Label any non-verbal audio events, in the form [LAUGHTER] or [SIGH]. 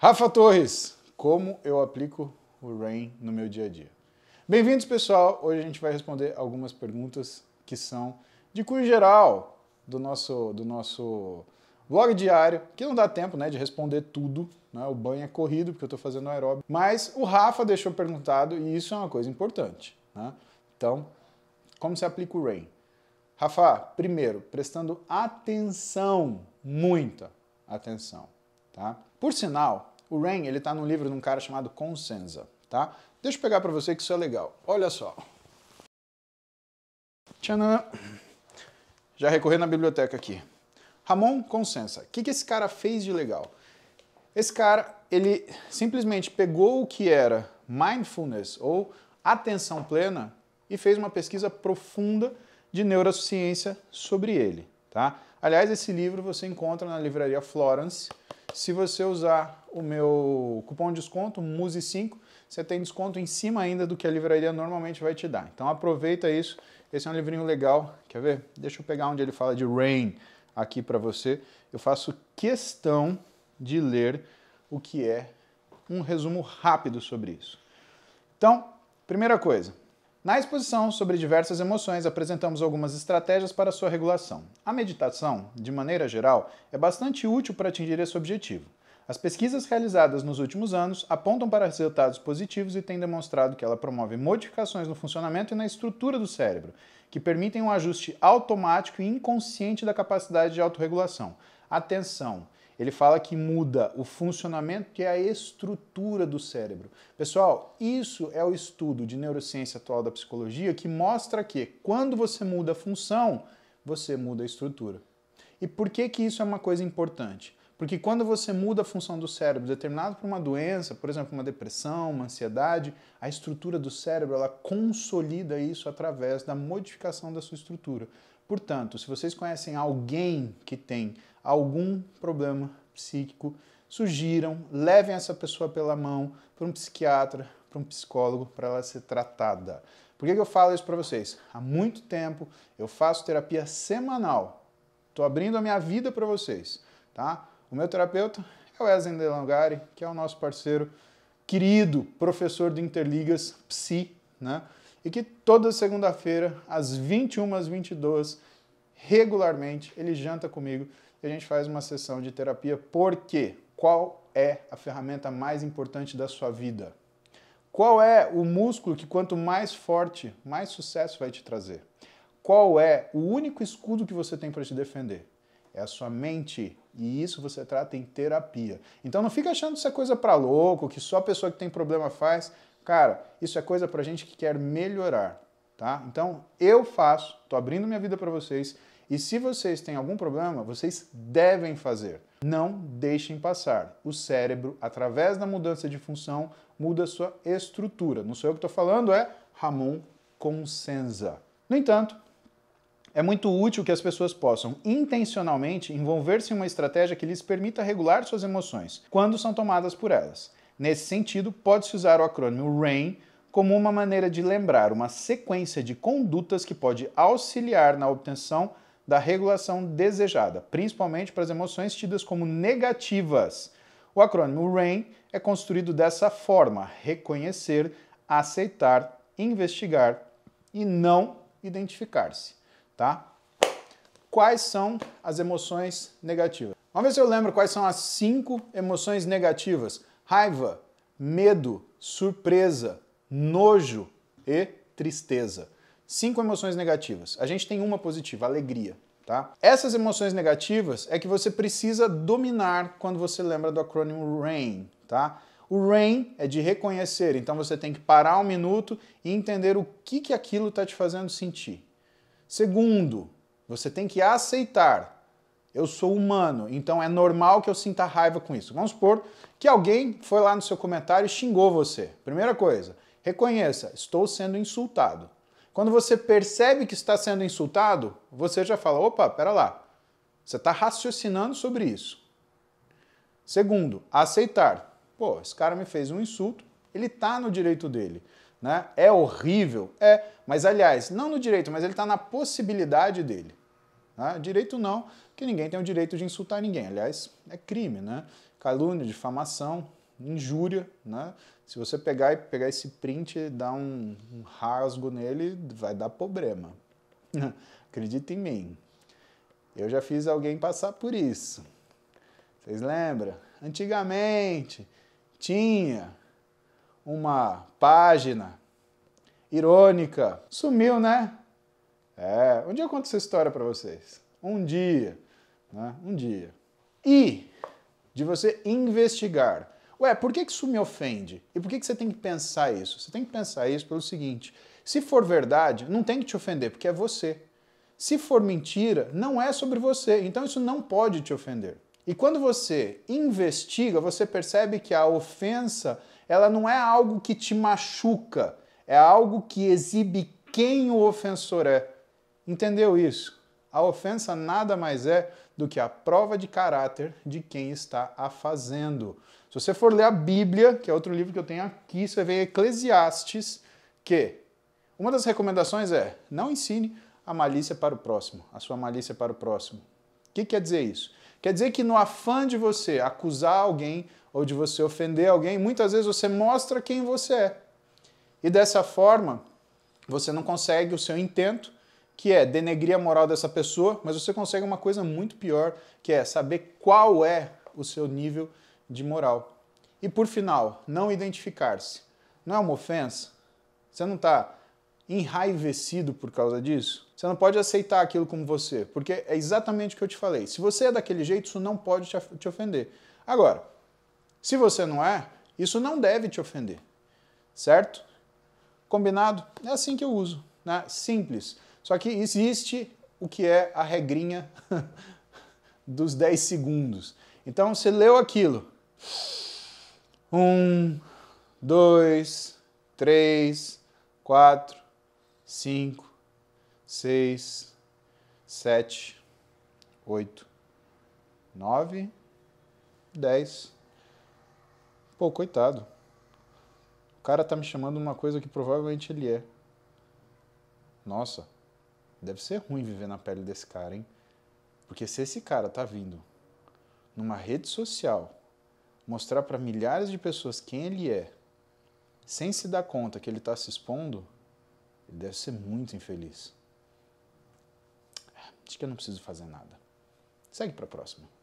Rafa Torres, como eu aplico o RAIN no meu dia a dia? Bem-vindos, pessoal! Hoje a gente vai responder algumas perguntas que são de cunho geral do nosso, do nosso blog diário, que não dá tempo né, de responder tudo, né? o banho é corrido porque eu estou fazendo aeróbico, mas o Rafa deixou perguntado e isso é uma coisa importante. Né? Então, como se aplica o RAIN? Rafa, primeiro, prestando atenção, muita atenção Tá? Por sinal, o Rain ele está num livro de um cara chamado Consenza. Tá? Deixa eu pegar para você que isso é legal. Olha só. Tchanã. Já recorrendo na biblioteca aqui. Ramon Consenza. O que, que esse cara fez de legal? Esse cara, ele simplesmente pegou o que era mindfulness ou atenção plena e fez uma pesquisa profunda de neurociência sobre ele. Tá? Aliás, esse livro você encontra na livraria Florence se você usar o meu cupom de desconto, MUSE5, você tem desconto em cima ainda do que a livraria normalmente vai te dar. Então aproveita isso. Esse é um livrinho legal. Quer ver? Deixa eu pegar onde ele fala de Rain aqui para você. Eu faço questão de ler o que é um resumo rápido sobre isso. Então, primeira coisa, na exposição sobre diversas emoções, apresentamos algumas estratégias para sua regulação. A meditação, de maneira geral, é bastante útil para atingir esse objetivo. As pesquisas realizadas nos últimos anos apontam para resultados positivos e têm demonstrado que ela promove modificações no funcionamento e na estrutura do cérebro, que permitem um ajuste automático e inconsciente da capacidade de autorregulação. Atenção! Ele fala que muda o funcionamento e é a estrutura do cérebro. Pessoal, isso é o estudo de neurociência atual da psicologia que mostra que quando você muda a função, você muda a estrutura. E por que que isso é uma coisa importante? Porque quando você muda a função do cérebro determinado por uma doença, por exemplo, uma depressão, uma ansiedade, a estrutura do cérebro ela consolida isso através da modificação da sua estrutura. Portanto, se vocês conhecem alguém que tem algum problema psíquico, sugiram, levem essa pessoa pela mão para um psiquiatra, para um psicólogo, para ela ser tratada. Por que, que eu falo isso para vocês? Há muito tempo eu faço terapia semanal. Estou abrindo a minha vida para vocês, tá? O meu terapeuta é o Wesley Delangari, que é o nosso parceiro querido, professor do Interligas Psi, né? e que toda segunda-feira, às 21 às 22 regularmente, ele janta comigo e a gente faz uma sessão de terapia. Por quê? Qual é a ferramenta mais importante da sua vida? Qual é o músculo que quanto mais forte, mais sucesso vai te trazer? Qual é o único escudo que você tem para te defender? É a sua mente. E isso você trata em terapia. Então não fica achando que isso é coisa para louco, que só a pessoa que tem problema faz. Cara, isso é coisa para gente que quer melhorar, tá? Então, eu faço, tô abrindo minha vida para vocês, e se vocês têm algum problema, vocês devem fazer. Não deixem passar. O cérebro, através da mudança de função, muda sua estrutura. Não sou eu que estou falando, é Ramon Consenza. No entanto, é muito útil que as pessoas possam intencionalmente envolver-se em uma estratégia que lhes permita regular suas emoções quando são tomadas por elas. Nesse sentido, pode-se usar o acrônimo RAIN como uma maneira de lembrar uma sequência de condutas que pode auxiliar na obtenção da regulação desejada, principalmente para as emoções tidas como negativas. O acrônimo RAIN é construído dessa forma: reconhecer, aceitar, investigar e não identificar-se, tá? Quais são as emoções negativas? Vamos ver se eu lembro quais são as cinco emoções negativas raiva, medo, surpresa, nojo e tristeza. Cinco emoções negativas. A gente tem uma positiva, alegria. Tá? Essas emoções negativas é que você precisa dominar quando você lembra do acrônimo RAIN. Tá? O RAIN é de reconhecer, então você tem que parar um minuto e entender o que, que aquilo está te fazendo sentir. Segundo, você tem que aceitar eu sou humano, então é normal que eu sinta raiva com isso. Vamos supor que alguém foi lá no seu comentário e xingou você. Primeira coisa, reconheça, estou sendo insultado. Quando você percebe que está sendo insultado, você já fala: opa, pera lá, você está raciocinando sobre isso. Segundo, aceitar. Pô, esse cara me fez um insulto, ele está no direito dele. Né? É horrível? É, mas aliás, não no direito, mas ele está na possibilidade dele. Né? Direito não, que ninguém tem o direito de insultar ninguém. Aliás, é crime, né? Calúnia, difamação, injúria, né? Se você pegar e pegar esse print e dar um, um rasgo nele, vai dar problema. [LAUGHS] Acredita em mim. Eu já fiz alguém passar por isso. Vocês lembram? Antigamente tinha uma página irônica. Sumiu, né? É, um dia eu conto essa história para vocês. Um dia, né? Um dia. E de você investigar. Ué, por que isso me ofende? E por que você tem que pensar isso? Você tem que pensar isso pelo seguinte: se for verdade, não tem que te ofender, porque é você. Se for mentira, não é sobre você, então isso não pode te ofender. E quando você investiga, você percebe que a ofensa, ela não é algo que te machuca, é algo que exibe quem o ofensor é. Entendeu isso? A ofensa nada mais é do que a prova de caráter de quem está a fazendo. Se você for ler a Bíblia, que é outro livro que eu tenho aqui, você vê Eclesiastes, que uma das recomendações é: não ensine a malícia para o próximo, a sua malícia para o próximo. O que quer dizer isso? Quer dizer que no afã de você acusar alguém ou de você ofender alguém, muitas vezes você mostra quem você é. E dessa forma, você não consegue o seu intento que é denegrir a moral dessa pessoa, mas você consegue uma coisa muito pior, que é saber qual é o seu nível de moral. E por final, não identificar-se. Não é uma ofensa? Você não está enraivecido por causa disso? Você não pode aceitar aquilo como você, porque é exatamente o que eu te falei. Se você é daquele jeito, isso não pode te ofender. Agora, se você não é, isso não deve te ofender, certo? Combinado? É assim que eu uso, né? Simples. Só que existe o que é a regrinha [LAUGHS] dos 10 segundos. Então você leu aquilo. Um, dois, três, quatro, cinco, seis, sete, oito, nove, dez. Pô, coitado. O cara tá me chamando uma coisa que provavelmente ele é. Nossa. Deve ser ruim viver na pele desse cara, hein? Porque se esse cara tá vindo numa rede social mostrar para milhares de pessoas quem ele é, sem se dar conta que ele tá se expondo, ele deve ser muito infeliz. É, acho que eu não preciso fazer nada. Segue para a próxima.